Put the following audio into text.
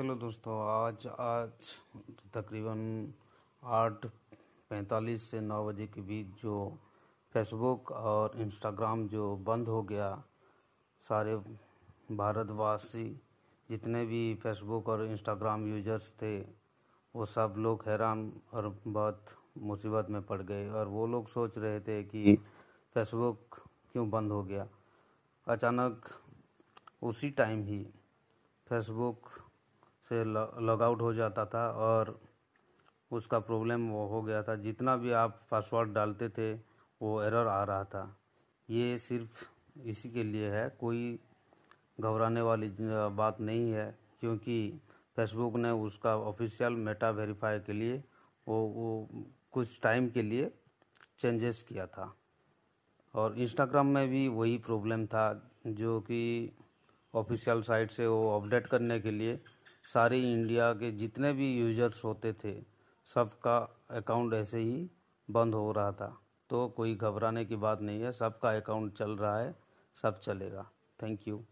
hello दोस्तों आज आज तकरीबन आठ पैंतालीस से नौ बजे के बीच जो फेसबुक और इंस्टाग्राम जो बंद हो गया सारे भारतवासी जितने भी फेसबुक और इंस्टाग्राम यूजर्स थे वो सब लोग हैरान और बहुत मुसीबत में पड़ गए और वो लोग सोच रहे थे कि फेसबुक क्यों बंद हो गया अचानक उसी टाइम ही फेसबुक से लॉग आउट हो जाता था और उसका प्रॉब्लम वो हो गया था जितना भी आप पासवर्ड डालते थे वो एरर आ रहा था ये सिर्फ इसी के लिए है कोई घबराने वाली बात नहीं है क्योंकि फेसबुक ने उसका ऑफिशियल मेटा वेरीफाई के लिए वो वो कुछ टाइम के लिए चेंजेस किया था और इंस्टाग्राम में भी वही प्रॉब्लम था जो कि ऑफिशियल साइट से वो अपडेट करने के लिए सारी इंडिया के जितने भी यूजर्स होते थे सबका अकाउंट ऐसे ही बंद हो रहा था तो कोई घबराने की बात नहीं है सबका अकाउंट चल रहा है सब चलेगा थैंक यू